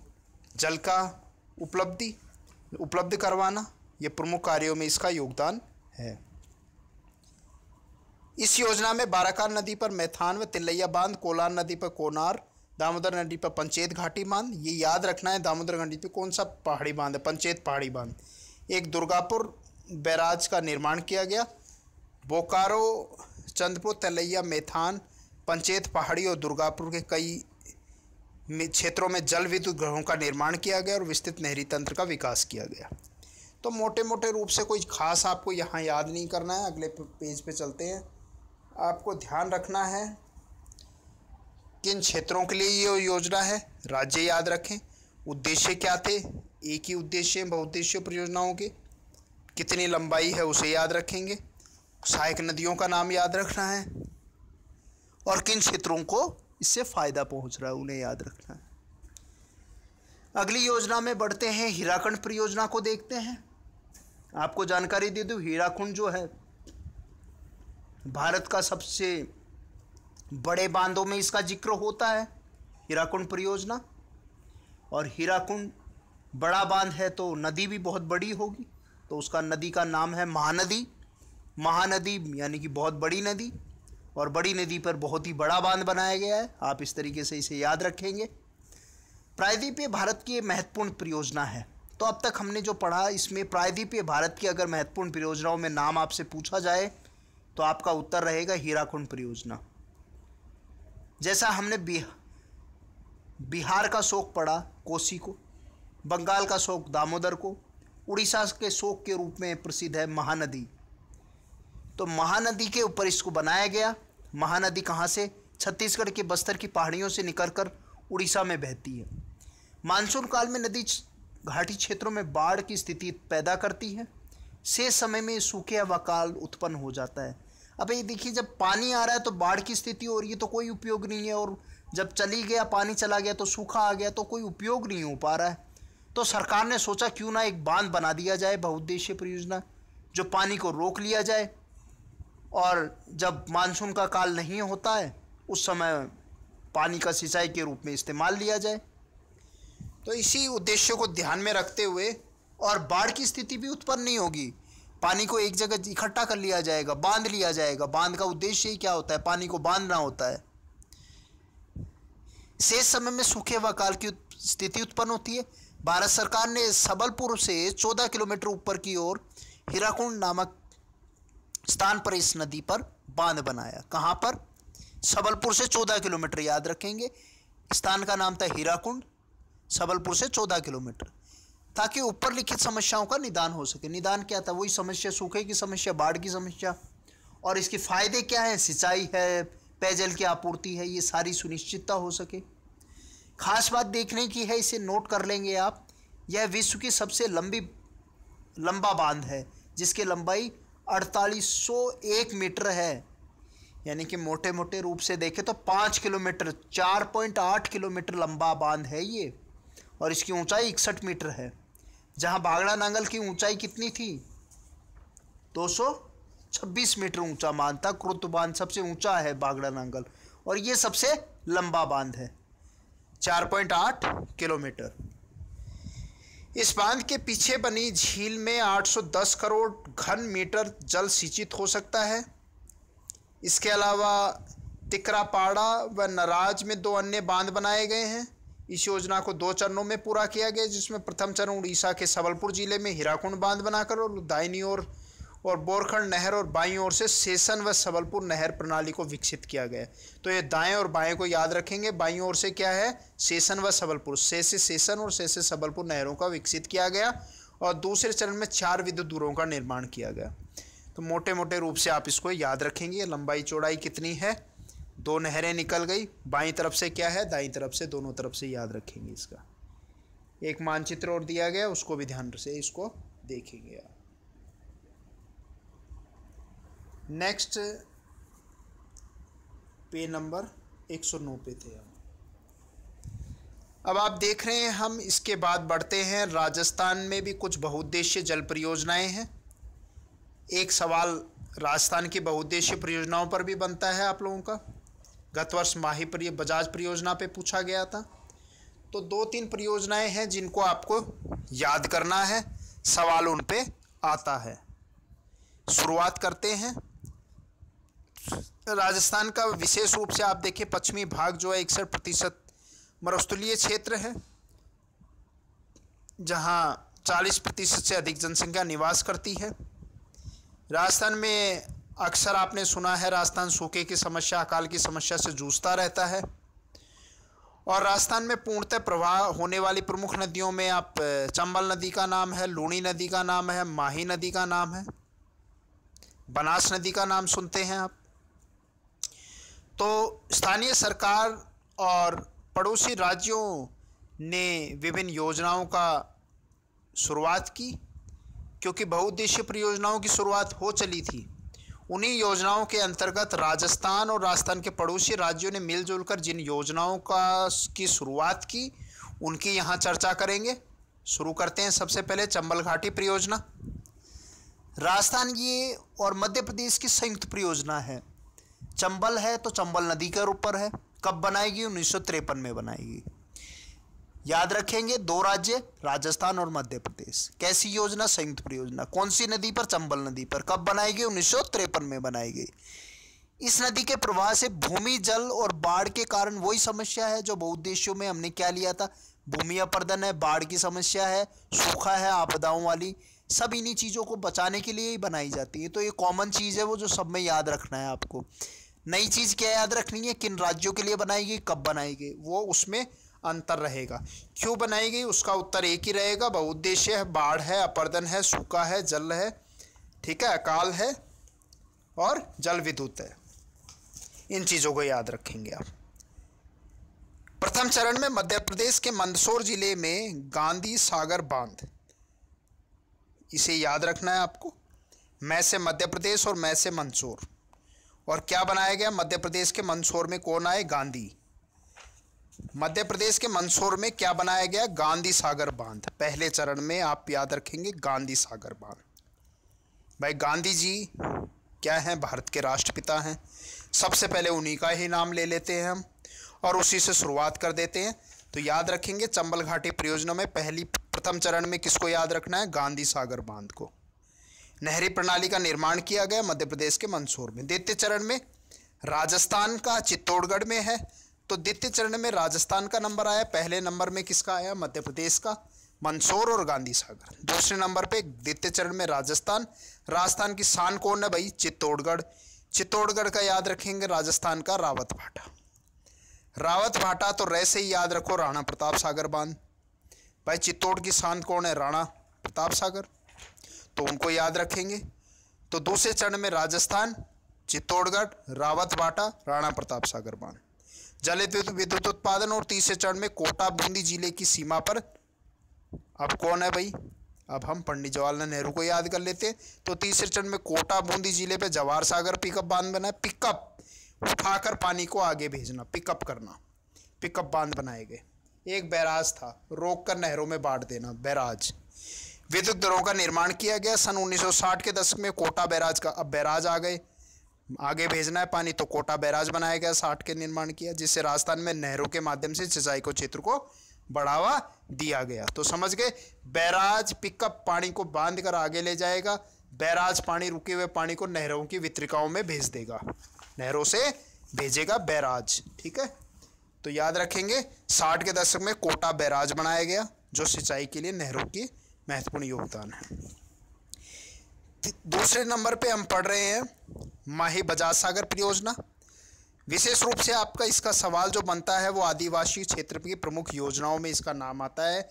जल का उपलब्धि उपलब्ध करवाना ये प्रमुख कार्यों में इसका योगदान है इस योजना में बाराकार नदी पर मैथान व तिलैया बांध कोलार नदी पर कोनार दामोदर नदी पर पंचेत घाटी बांध ये याद रखना है दामोदर नदी पे कौन सा पहाड़ी बांध है पंचेत पहाड़ी बांध एक दुर्गापुर बैराज का निर्माण किया गया बोकारो चंद्रपुर तलैया मेथान पंचेत पहाड़ी और दुर्गापुर के कई क्षेत्रों में जल विद्युत ग्रहों का निर्माण किया गया और विस्तृत नहरी तंत्र का विकास किया गया तो मोटे मोटे रूप से कोई ख़ास आपको यहाँ याद नहीं करना है अगले पेज पे चलते हैं आपको ध्यान रखना है किन क्षेत्रों के लिए ये योजना है राज्य याद रखें उद्देश्य क्या थे एक ही उद्देश्य बहुद्देश्य परियोजनाओं के कितनी लंबाई है उसे याद रखेंगे सहायक नदियों का नाम याद रखना है और किन क्षेत्रों को इससे फ़ायदा पहुंच रहा है उन्हें याद रखना है अगली योजना में बढ़ते हैं हीराखंड परियोजना को देखते हैं आपको जानकारी दे दूँ हीराखंड जो है भारत का सबसे बड़े बांधों में इसका जिक्र होता है हीराकुंड परियोजना और हीराकुंड बड़ा बांध है तो नदी भी बहुत बड़ी होगी तो उसका नदी का नाम है महानदी महानदी यानी कि बहुत बड़ी नदी और बड़ी नदी पर बहुत ही बड़ा बांध बनाया गया है आप इस तरीके से इसे याद रखेंगे प्रायद्वीपीय भारत की महत्वपूर्ण परियोजना है तो अब तक हमने जो पढ़ा इसमें प्रायद्वीपीय भारत की अगर महत्वपूर्ण परियोजनाओं में नाम आपसे पूछा जाए तो आपका उत्तर रहेगा हीराकुंड परियोजना जैसा हमने बिहार का शोक पड़ा कोसी को बंगाल का शोक दामोदर को उड़ीसा के शोक के रूप में प्रसिद्ध है महानदी तो महानदी के ऊपर इसको बनाया गया महानदी कहाँ से छत्तीसगढ़ के बस्तर की पहाड़ियों से निकलकर उड़ीसा में बहती है मानसून काल में नदी घाटी क्षेत्रों में बाढ़ की स्थिति पैदा करती है शेष समय में सूखे व काल उत्पन्न हो जाता है अब ये देखिए जब पानी आ रहा है तो बाढ़ की स्थिति हो रही है तो कोई उपयोग नहीं है और जब चली गया पानी चला गया तो सूखा आ गया तो कोई उपयोग नहीं हो पा रहा है तो सरकार ने सोचा क्यों ना एक बांध बना दिया जाए बहुउद्देश्य परियोजना जो पानी को रोक लिया जाए और जब मानसून का काल नहीं होता है उस समय पानी का सिंचाई के रूप में इस्तेमाल लिया जाए तो इसी उद्देश्य को ध्यान में रखते हुए और बाढ़ की स्थिति भी उत्पन्न नहीं होगी पानी को एक जगह इकट्ठा कर लिया जाएगा बांध लिया जाएगा बांध का उद्देश्य ही क्या होता है पानी को बांधना होता है शेष समय में सूखे व काल की स्थिति उत्पन्न होती है भारत सरकार ने सबलपुर से 14 किलोमीटर ऊपर की ओर हीराकुंड नामक स्थान पर इस नदी पर बांध बनाया कहाँ पर सबलपुर से 14 किलोमीटर याद रखेंगे स्थान का नाम था हीराकुंड सबलपुर से 14 किलोमीटर ताकि ऊपर लिखित समस्याओं का निदान हो सके निदान क्या था वही समस्या सूखे की समस्या बाढ़ की समस्या और इसके फ़ायदे क्या हैं सिंचाई है पेयजल की आपूर्ति है ये सारी सुनिश्चितता हो सके खास बात देखने की है इसे नोट कर लेंगे आप यह विश्व की सबसे लंबी लंबा बांध है जिसकी लंबाई 4801 मीटर है यानी कि मोटे मोटे रूप से देखें तो पाँच किलोमीटर 4.8 किलोमीटर लंबा बांध है ये और इसकी ऊंचाई इकसठ मीटर है जहां बागड़ा नांगल की ऊंचाई कितनी थी 226 मीटर ऊंचा मानता क्रुत बांध सबसे ऊंचा है बागड़ा नांगल और ये सबसे लंबा बांध है 4.8 किलोमीटर इस बांध के पीछे बनी झील में 810 करोड़ घन मीटर जल सिंचित हो सकता है इसके अलावा तिकरापाड़ा व नराज में दो अन्य बांध बनाए गए हैं इस योजना को दो चरणों में पूरा किया गया जिसमें प्रथम चरण उड़ीसा के सबलपुर जिले में हीराकुंड बांध बनाकर और दाइनी ओर और बोरखंड नहर और बाईं ओर से सेसन व सबलपुर नहर प्रणाली को विकसित किया गया तो ये दाएं और बाएं को याद रखेंगे बाईं ओर से क्या है सेसन व सबलपुर से से सेसन और से से सबलपुर नहरों का विकसित किया गया और दूसरे चरण में चार विद्युत दूरों का निर्माण किया गया तो मोटे मोटे रूप से आप इसको याद रखेंगे लंबाई चौड़ाई कितनी है दो नहरें निकल गई बाई तरफ से क्या है दाई तरफ से दोनों तरफ से याद रखेंगे इसका एक मानचित्र और दिया गया उसको भी ध्यान से इसको देखेंगे आप नेक्स्ट पे नंबर 109 पे थे हम अब आप देख रहे हैं हम इसके बाद बढ़ते हैं राजस्थान में भी कुछ बहुद्देश्य जल परियोजनाएं हैं एक सवाल राजस्थान की बहुद्देश्य परियोजनाओं पर भी बनता है आप लोगों का गत वर्ष माही पर बजाज परियोजना पे पूछा गया था तो दो तीन परियोजनाएं हैं जिनको आपको याद करना है सवाल उन पे आता है शुरुआत करते हैं राजस्थान का विशेष रूप से आप देखिए पश्चिमी भाग जो है इकसठ प्रतिशत मरुस्थलीय क्षेत्र है जहां 40 प्रतिशत से अधिक जनसंख्या निवास करती है राजस्थान में अक्सर आपने सुना है राजस्थान सूखे की समस्या अकाल की समस्या से जूझता रहता है और राजस्थान में पूर्णतः प्रवाह होने वाली प्रमुख नदियों में आप चंबल नदी का नाम है लूणी नदी का नाम है माही नदी का नाम है बनास नदी का नाम सुनते हैं आप तो स्थानीय सरकार और पड़ोसी राज्यों ने विभिन्न योजनाओं का शुरुआत की क्योंकि बहुद्देश्य परियोजनाओं की शुरुआत हो चली थी उन्हीं योजनाओं के अंतर्गत राजस्थान और राजस्थान के पड़ोसी राज्यों ने मिलजुल कर जिन योजनाओं का की शुरुआत की उनकी यहाँ चर्चा करेंगे शुरू करते हैं सबसे पहले चंबल घाटी परियोजना राजस्थान ये और मध्य प्रदेश की संयुक्त परियोजना है चंबल है तो चंबल नदी के ऊपर है कब बनाएगी उन्नीस में बनाएगी याद रखेंगे दो राज्य राजस्थान और मध्य प्रदेश कैसी योजना संयुक्त परियोजना कौन सी नदी पर चंबल नदी पर कब बनाई गई उन्नीस में बनाई गई इस नदी के प्रवाह से भूमि जल और बाढ़ के कारण वही समस्या है जो बहुत देशों में हमने क्या लिया था भूमि अपर्दन है बाढ़ की समस्या है सूखा है आपदाओं वाली सब इन्हीं चीज़ों को बचाने के लिए ही बनाई जाती है तो ये कॉमन चीज़ है वो जो सब में याद रखना है आपको नई चीज़ क्या याद रखनी है किन राज्यों के लिए बनाई गई कब बनाई गई वो उसमें अंतर रहेगा क्यों बनाई गई उसका उत्तर एक ही रहेगा बहुउद्देश्य है बाढ़ है अपर्दन है सूखा है जल है ठीक है अकाल है और जल विद्युत है इन चीज़ों को याद रखेंगे आप प्रथम चरण में मध्य प्रदेश के मंदसौर जिले में गांधी सागर बांध इसे याद रखना है आपको मैं से मध्य प्रदेश और मैं से मंदसौर और क्या बनाया गया मध्य प्रदेश के मंदसौर में कौन आए गांधी मध्य प्रदेश के मंदसौर में क्या बनाया गया गांधी सागर बांध पहले चरण में आप याद रखेंगे गांधी सागर बांध भाई गांधी जी क्या हैं भारत के राष्ट्रपिता हैं सबसे पहले उन्हीं का ही नाम ले लेते हैं हम और उसी से शुरुआत कर देते हैं तो याद रखेंगे चंबल घाटी परियोजना में पहली प्रथम चरण में किसको याद रखना है गांधी सागर बांध को नहरी प्रणाली का निर्माण किया गया मध्य प्रदेश के मंदसौर में द्वितीय चरण में राजस्थान का चित्तौड़गढ़ में है तो द्वितीय चरण में राजस्थान का नंबर आया पहले नंबर में किसका आया मध्य प्रदेश का मंदसौर और गांधी सागर दूसरे नंबर पे द्वितीय चरण में राजस्थान राजस्थान की शान कौन है भाई चित्तौड़गढ़ चित्तौड़गढ़ का याद रखेंगे राजस्थान का रावत भाटा रावत भाटा तो रैसे ही याद रखो राणा प्रताप सागर बांध भाई चित्तौड़ की शान कौन है राणा प्रताप सागर तो उनको याद रखेंगे तो दूसरे चरण में राजस्थान चित्तौड़गढ़ रावत भाटा राणा प्रताप सागर बांध जल विद्युत उत्पादन और तीसरे चरण में कोटा बूंदी जिले की सीमा पर अब कौन है भाई अब हम पंडित जवाहरलाल नेहरू को याद कर लेते हैं तो तीसरे चरण में कोटा बूंदी जिले पे जवाहर सागर पिकअप बांध बना है पिकअप उठाकर पानी को आगे भेजना पिकअप करना पिकअप बांध बनाए गए एक बैराज था रोक कर नहरों में बांट देना बैराज विद्युत दरों का निर्माण किया गया सन 1960 के दशक में कोटा बैराज का अब बैराज आ गए आगे भेजना है पानी तो कोटा बैराज बनाया गया साठ के निर्माण किया जिससे राजस्थान में नहरों के माध्यम से सिंचाई को क्षेत्र को बढ़ावा दिया गया तो समझ गए बैराज पिकअप पानी को बांध कर आगे ले जाएगा बैराज पानी रुके हुए पानी को नहरों की वितरिकाओं में भेज देगा नहरों से भेजेगा बैराज ठीक है तो याद रखेंगे साठ के दशक में कोटा बैराज बनाया गया जो सिंचाई के लिए नहरों की महत्वपूर्ण योगदान है दूसरे नंबर पे हम पढ़ रहे हैं माही बजाज सागर परियोजना विशेष रूप से आपका इसका सवाल जो बनता है वो आदिवासी क्षेत्र की प्रमुख योजनाओं में इसका नाम आता है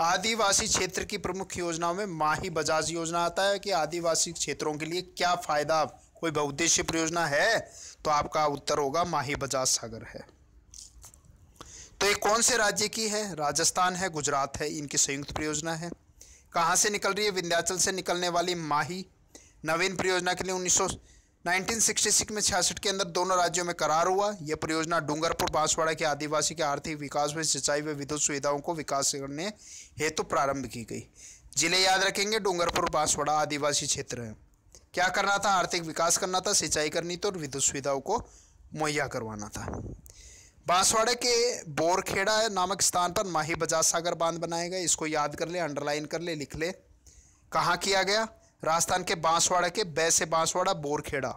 आदिवासी क्षेत्र की प्रमुख योजनाओं में माही बजाज योजना आता है कि आदिवासी क्षेत्रों के लिए क्या फ़ायदा कोई बहुद्देश्य परियोजना है तो आपका उत्तर होगा माही बजाज सागर है तो ये कौन से राज्य की है राजस्थान है गुजरात है इनकी संयुक्त परियोजना है कहाँ से निकल रही है विंध्याचल से निकलने वाली माही नवीन परियोजना के लिए उन्नीस 1966 में छियासठ के अंदर दोनों राज्यों में करार हुआ यह परियोजना डूंगरपुर बांसवाड़ा के आदिवासी के आर्थिक विकास में सिंचाई व विद्युत सुविधाओं को विकास करने हेतु तो प्रारंभ की गई जिले याद रखेंगे डूंगरपुर बांसवाड़ा आदिवासी क्षेत्र है क्या करना था आर्थिक विकास करना था सिंचाई करनी तो और विद्युत सुविधाओं को मुहैया करवाना था बांसवाड़े के बोरखेड़ा नामक स्थान पर माही बजाज सागर बांध बनाए गए इसको याद कर ले अंडरलाइन कर ले लिख ले कहाँ किया गया राजस्थान के बांसवाड़ा के बैसे बांसवाड़ा बोरखेड़ा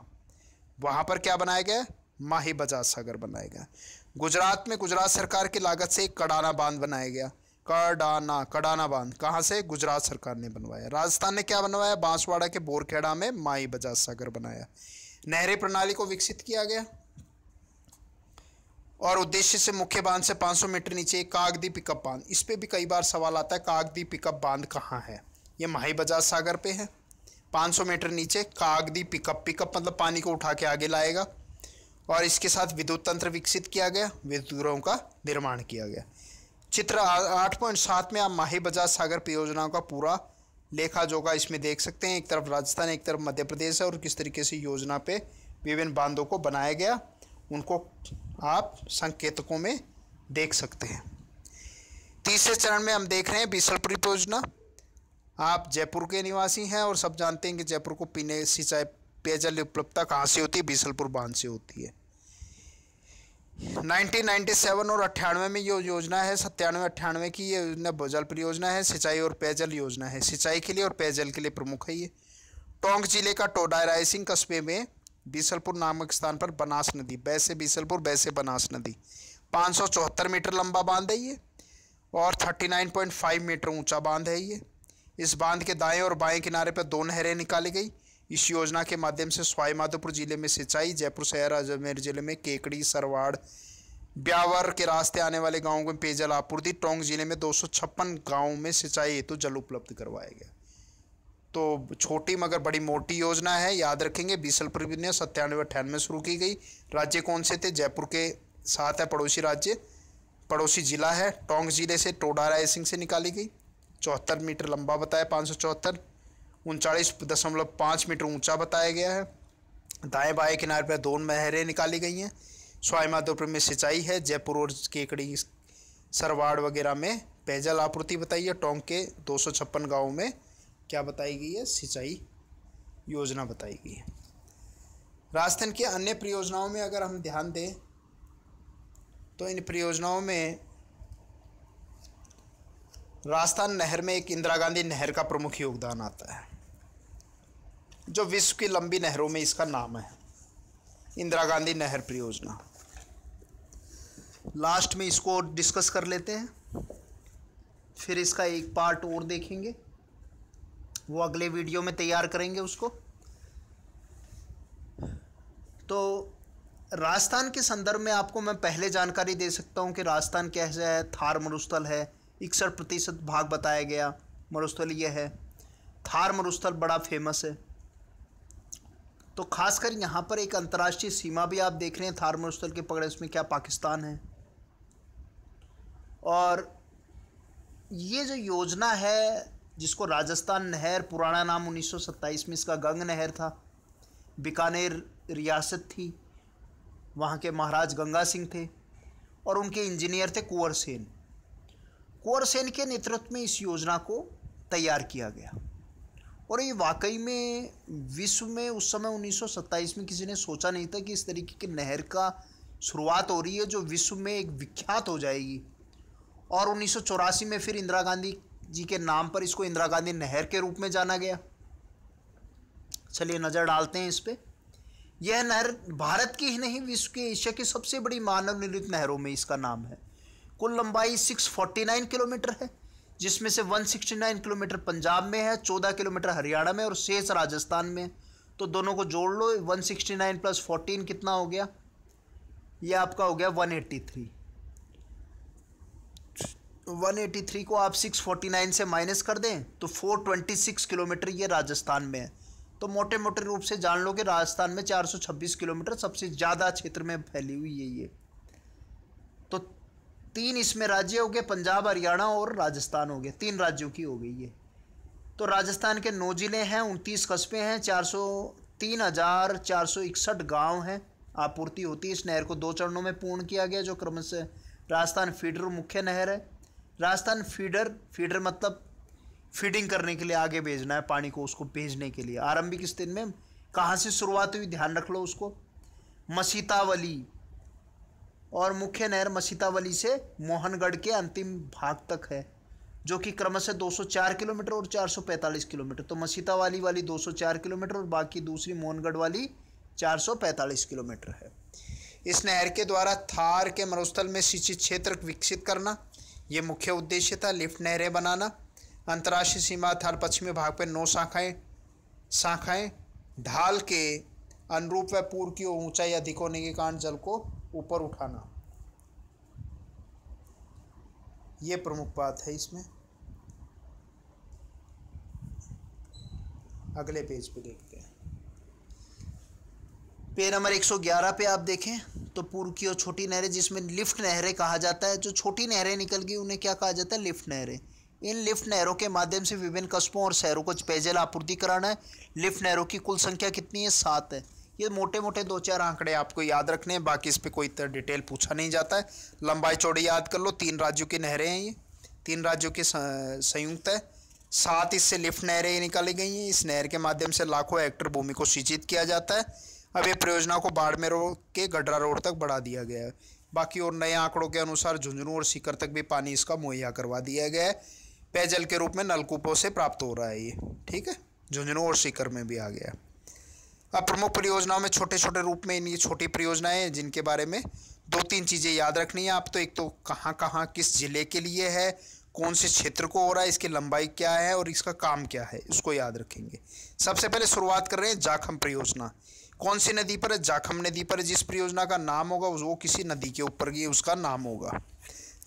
वहाँ पर क्या बनाया गया माही बजाज सागर बनाया गया गुजरात में गुजरात सरकार की लागत से एक कड़ाना बांध बनाया गया कड़ाना कड़ाना बांध कहाँ से गुजरात सरकार ने बनवाया राजस्थान ने क्या बनवाया बांसवाड़ा के बोरखेड़ा में माही बजाज सागर बनाया नहरी प्रणाली को विकसित किया गया और उद्देश्य से मुख्य बांध से 500 मीटर नीचे कागदी पिकअप बांध इस पर भी कई बार सवाल आता है कागदी पिकअप बांध कहाँ है ये माही बजाज सागर पे है 500 मीटर नीचे कागदी पिकअप पिकअप मतलब पानी को उठा के आगे लाएगा और इसके साथ विद्युत तंत्र विकसित किया गया विद्युतों का निर्माण किया गया चित्र आठ पॉइंट सात में आप माही बजाज सागर परियोजनाओं का पूरा लेखा जोखा इसमें देख सकते हैं एक तरफ राजस्थान एक तरफ मध्य प्रदेश है और किस तरीके से योजना पे विभिन्न बांधों को बनाया गया उनको आप संकेतकों में देख सकते हैं तीसरे चरण में हम देख रहे हैं बीसलपुर परियोजना आप जयपुर के निवासी हैं और सब जानते हैं कि जयपुर को पीने सिंचाई पेयजल उपलब्धता कहाँ से होती है बीसलपुर बांध से होती है 1997 और अट्ठानवे में ये योजना है सत्तानवे अट्ठानवे की ये योजना जल परियोजना है सिंचाई और पेयजल योजना है सिंचाई के लिए और पेयजल के लिए प्रमुख है ये टोंक जिले का टोडा सिंह कस्बे में बीसलपुर नामक स्थान पर बनास नदी बैसे बीसलपुर बैसे बनास नदी पाँच मीटर लंबा बांध है ये और 39.5 मीटर ऊंचा बांध है ये इस बांध के दाएं और बाएं किनारे पर दो नहरें निकाली गई इस योजना के माध्यम से सवाईमाधोपुर जिले में सिंचाई जयपुर शहर अजमेर जिले में केकड़ी सरवाड़ ब्यावर के रास्ते आने वाले गांवों में पेयजल आपूर्ति टोंग जिले में दो गांवों में सिंचाई हेतु जल उपलब्ध करवाया गया तो छोटी मगर बड़ी मोटी योजना है याद रखेंगे बीसलपुर ने सत्तानवे अट्ठानवे शुरू की गई राज्य कौन से थे जयपुर के साथ है पड़ोसी राज्य पड़ोसी जिला है टोंग जिले से राय सिंह से निकाली गई चौहत्तर मीटर लंबा बताया पाँच सौ चौहत्तर उनचालीस दशमलव पाँच मीटर ऊंचा बताया गया है दाएं बाएं किनारे पर दो नहरें निकाली गई हैं स्वाईमाधोपुर में सिंचाई है जयपुर और केकड़ी सरवाड़ वगैरह में पेयजल आपूर्ति बताई है टोंक के दो सौ छप्पन गाँव में क्या बताई गई है सिंचाई योजना बताई गई है राजस्थान की अन्य परियोजनाओं में अगर हम ध्यान दें तो इन परियोजनाओं में राजस्थान नहर में एक इंदिरा गांधी नहर का प्रमुख योगदान आता है जो विश्व की लंबी नहरों में इसका नाम है इंदिरा गांधी नहर परियोजना लास्ट में इसको डिस्कस कर लेते हैं फिर इसका एक पार्ट और देखेंगे वो अगले वीडियो में तैयार करेंगे उसको तो राजस्थान के संदर्भ में आपको मैं पहले जानकारी दे सकता हूँ कि राजस्थान कैसा है थार मरुस्थल है इकसठ प्रतिशत भाग बताया गया मरुस्थल यह है थार मरुस्थल बड़ा फेमस है तो खासकर यहाँ पर एक अंतर्राष्ट्रीय सीमा भी आप देख रहे हैं थार मरुस्थल के पकड़े उसमें क्या पाकिस्तान है और ये जो योजना है जिसको राजस्थान नहर पुराना नाम 1927 में इसका गंग नहर था बीकानेर रियासत थी वहाँ के महाराज गंगा सिंह थे और उनके इंजीनियर थे कुंवर सेन कुंवर के नेतृत्व में इस योजना को तैयार किया गया और ये वाकई में विश्व में उस समय 1927 में किसी ने सोचा नहीं था कि इस तरीके की नहर का शुरुआत हो रही है जो विश्व में एक विख्यात हो जाएगी और उन्नीस में फिर इंदिरा गांधी जी के नाम पर इसको इंदिरा गांधी नहर के रूप में जाना गया चलिए नज़र डालते हैं इस पर यह नहर भारत की ही नहीं विश्व के एशिया की सबसे बड़ी मानव निर्मित नहरों में इसका नाम है कुल लंबाई 649 किलोमीटर है जिसमें से 169 किलोमीटर पंजाब में है 14 किलोमीटर हरियाणा में और शेष राजस्थान में तो दोनों को जोड़ लो 169 प्लस फोर्टीन कितना हो गया ये आपका हो गया 183 183 को आप 649 से माइनस कर दें तो 426 किलोमीटर ये राजस्थान में है तो मोटे मोटे रूप से जान लो कि राजस्थान में 426 किलोमीटर सबसे ज़्यादा क्षेत्र में फैली हुई है ये तीन इसमें राज्य हो गए पंजाब हरियाणा और राजस्थान हो गए तीन राज्यों की हो गई ये तो राजस्थान के नौ ज़िले हैं उनतीस कस्बे हैं चार सौ तीन हज़ार चार सौ इकसठ गाँव हैं आपूर्ति होती है इस नहर को दो चरणों में पूर्ण किया गया जो क्रमशः राजस्थान फीडर मुख्य नहर है राजस्थान फीडर फीडर मतलब फीडिंग करने के लिए आगे भेजना है पानी को उसको भेजने के लिए आरंभिक स्थिति में कहाँ से शुरुआत हुई ध्यान रख लो उसको मसीतावली और मुख्य नहर मसीतावली से मोहनगढ़ के अंतिम भाग तक है जो कि क्रमशः 204 किलोमीटर और 445 किलोमीटर तो मसीतावाली वाली 204 किलोमीटर और बाकी दूसरी मोहनगढ़ वाली 445 किलोमीटर है इस नहर के द्वारा थार के मरुस्थल में सिंचित क्षेत्र विकसित करना ये मुख्य उद्देश्य था लिफ्ट नहरें बनाना अंतर्राष्ट्रीय सीमा थार पश्चिमी भाग पर नौ शाखाएँ शाखाएँ ढाल के अनुरूप व पूर्व की ऊँचाई ऊंचाई अधिक होने के कारण जल को ऊपर उठाना ये प्रमुख बात है इसमें अगले पेज पे देखते हैं पेज नंबर 111 पे आप देखें तो पूर्व की और छोटी नहरें जिसमें लिफ्ट नहरें कहा जाता है जो छोटी नहरें निकल गई उन्हें क्या कहा जाता है लिफ्ट नहरें इन लिफ्ट नहरों के माध्यम से विभिन्न कस्बों और शहरों को पेयजल आपूर्ति कराना है लिफ्ट नहरों की कुल संख्या कितनी है सात है ये मोटे मोटे दो चार आंकड़े आपको याद रखने हैं बाकी इस पर कोई डिटेल पूछा नहीं जाता है लंबाई चौड़ी याद कर लो तीन राज्यों की नहरें हैं ये तीन राज्यों के संयुक्त है सात इससे लिफ्ट नहरें निकाली गई हैं इस नहर के माध्यम से लाखों हेक्टर भूमि को सिंचित किया जाता है अब ये परियोजना को बाड़मेर के गडरा रोड तक बढ़ा दिया गया है बाकी और नए आंकड़ों के अनुसार झुंझुनू और सीकर तक भी पानी इसका मुहैया करवा दिया गया है पेयजल के रूप में नलकूपों से प्राप्त हो रहा है ये ठीक है झुंझुनू और सीकर में भी आ गया प्रमुख परियोजनाओं में छोटे छोटे रूप में इनकी छोटी परियोजनाएं जिनके बारे में दो तीन चीज़ें याद रखनी है आप तो एक तो कहाँ कहाँ किस ज़िले के लिए है कौन से क्षेत्र को हो रहा है इसकी लंबाई क्या है और इसका काम क्या है इसको याद रखेंगे सबसे पहले शुरुआत कर रहे हैं जाखम परियोजना कौन सी नदी पर है जाखम नदी पर जिस परियोजना का नाम होगा वो किसी नदी के ऊपर की उसका नाम होगा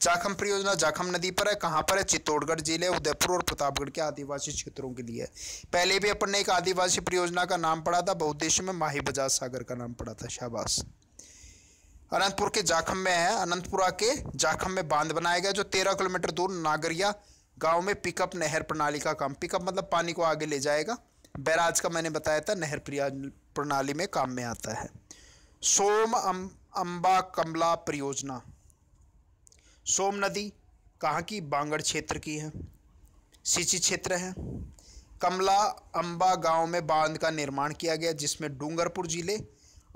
जाखम परियोजना जाखम नदी पर है कहाँ पर है चित्तौड़गढ़ जिले उदयपुर और प्रतापगढ़ के आदिवासी क्षेत्रों के लिए पहले भी अपन ने एक आदिवासी परियोजना का नाम पढ़ा था बहुद्देश्य में माही बजाज सागर का नाम पढ़ा था शाहबाज अनंतपुर के जाखम में है अनंतपुरा के जाखम में बांध बनाया गया जो तेरह किलोमीटर दूर नागरिया गाँव में पिकअप नहर प्रणाली का काम पिकअप मतलब पानी को आगे ले जाएगा बैराज का मैंने बताया था नहर प्रणाली में काम में आता है सोम अम, अंबा कमला परियोजना सोम नदी कहाँ की बांगड़ क्षेत्र की है सिंची क्षेत्र है कमला अम्बा गांव में बांध का निर्माण किया गया जिसमें डूंगरपुर जिले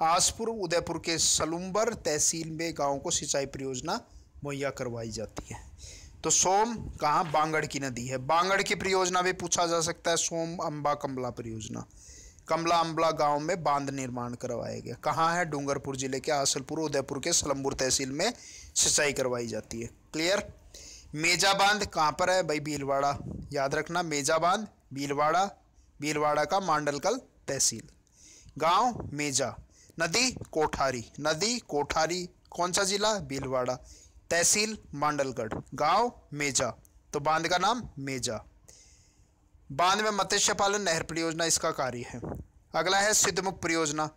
आसपुर उदयपुर के सलुम्बर तहसील में गाँव को सिंचाई परियोजना मुहैया करवाई जाती है तो सोम कहाँ बांगड़ की नदी है बांगड़ की परियोजना भी पूछा जा सकता है सोम अम्बा कमला परियोजना कमला अम्बला गांव में बांध निर्माण करवाया गया कहाँ है डूंगरपुर जिले के आसलपुर उदयपुर के सलम्बुर तहसील में सिंचाई करवाई जाती है क्लियर मेजा बांध कहाँ पर है भाई भीलवाड़ा याद रखना मेजा बांध भीलवाड़ा भीलवाड़ा का मांडलकल तहसील गांव मेजा नदी कोठारी नदी कोठारी कौन सा जिला भीलवाड़ा तहसील मांडलगढ़ गांव मेजा तो बांध का नाम मेजा बांध में मत्स्य पालन नहर परियोजना इसका कार्य है अगला है सिद्धमुख परियोजना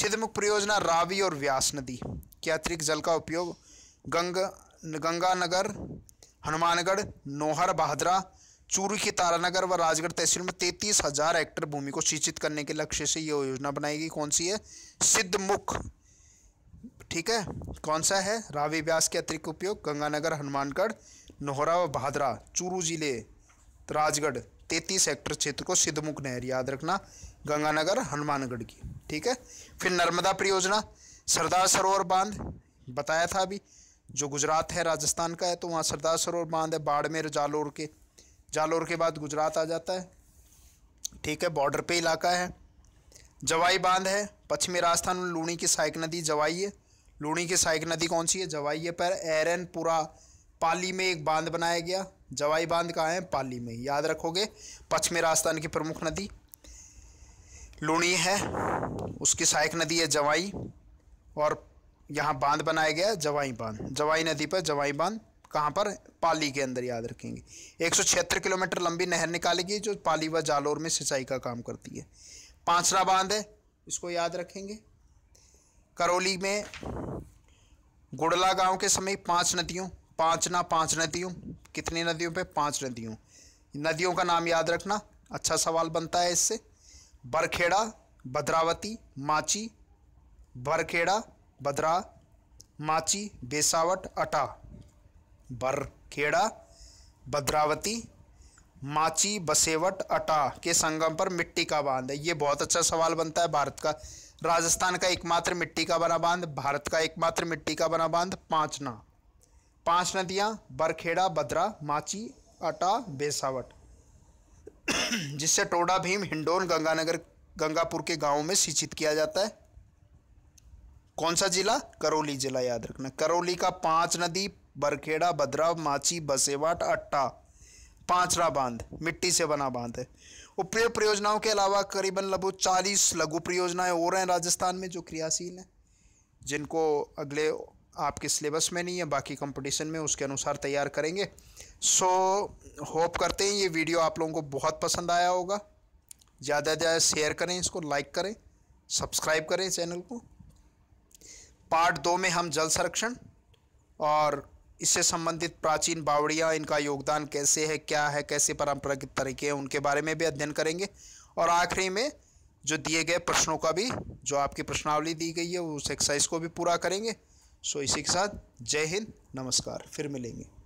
सिद्धमुख परियोजना रावी और व्यास नदी के अतिरिक्त जल का उपयोग गंगा गंगानगर हनुमानगढ़ नोहर बहादरा चूरू की तारानगर व राजगढ़ तहसील में तैतीस हजार हेक्टर भूमि को सिंचित करने के लक्ष्य से यह योजना बनाई गई कौन सी है सिद्धमुख ठीक है कौन सा है रावी व्यास के अतिरिक्त उपयोग गंगानगर हनुमानगढ़ नोहरा व भादरा चूरू जिले राजगढ़ तैतीस हेक्टर क्षेत्र को सिद्धमुख नहर याद रखना गंगानगर हनुमानगढ़ की ठीक है फिर नर्मदा परियोजना सरदार सरोवर बांध बताया था अभी जो गुजरात है राजस्थान का है तो वहाँ सरदार सरोवर बांध है बाड़मेर जालोर के जालोर के बाद गुजरात आ जाता है ठीक है बॉर्डर पे इलाका है जवाई बांध है पश्चिमी राजस्थान में लूणी की सहायक नदी जवाई है लूणी की सहायक नदी कौन सी है जवाई है पर एरनपुरा पाली में एक बांध बनाया गया जवाई बांध कहाँ है पाली में याद रखोगे पश्चिमी राजस्थान की प्रमुख नदी लूणी है उसकी सहायक नदी है जवाई और यहाँ बांध बनाया गया है जवाई बांध जवाई नदी पर जवाई बांध कहाँ पर पाली के अंदर याद रखेंगे एक किलोमीटर लंबी नहर निकालेगी जो पाली व जालोर में सिंचाई का काम करती है पांचरा बांध है इसको याद रखेंगे करौली में गुड़ला गांव के समीप पांच नदियों पांच ना पांच नदियों कितनी नदियों पे पांच नदियों नदियों का नाम याद रखना अच्छा सवाल बनता है इससे बरखेड़ा भद्रावती माची बरखेड़ा बदरा माची बेसावट अटा बरखेड़ा भद्रावती माची बसेवट अटा के संगम पर मिट्टी का बांध है ये बहुत अच्छा सवाल बनता है भारत का राजस्थान का एकमात्र मिट्टी का बना बांध भारत का एकमात्र मिट्टी का बना बांध पांचना पांच नदियाँ बरखेड़ा बद्रा माची अटा बेसावट जिससे टोडा भीम हिंडोन गंगानगर गंगापुर के गांवों में सिंचित किया जाता है कौन सा जिला करौली जिला याद रखना करौली का पांच नदी बरखेड़ा भद्रा माची बसेवाट अट्टा पांचरा बांध मिट्टी से बना बांध है उपयोग परियोजनाओं के अलावा करीबन लगभग चालीस लघु परियोजनाएं और हैं राजस्थान में जो क्रियाशील हैं जिनको अगले आपके सिलेबस में नहीं है बाकी कंपटीशन में उसके अनुसार तैयार करेंगे सो होप करते हैं ये वीडियो आप लोगों को बहुत पसंद आया होगा ज़्यादा से ज़्यादा शेयर करें इसको लाइक करें सब्सक्राइब करें चैनल को पार्ट दो में हम जल संरक्षण और इससे संबंधित प्राचीन बावड़ियाँ इनका योगदान कैसे है क्या है कैसे परंपरागत तरीके हैं उनके बारे में भी अध्ययन करेंगे और आखिरी में जो दिए गए प्रश्नों का भी जो आपकी प्रश्नावली दी गई है उस एक्सरसाइज को भी पूरा करेंगे सो इसी के साथ जय हिंद नमस्कार फिर मिलेंगे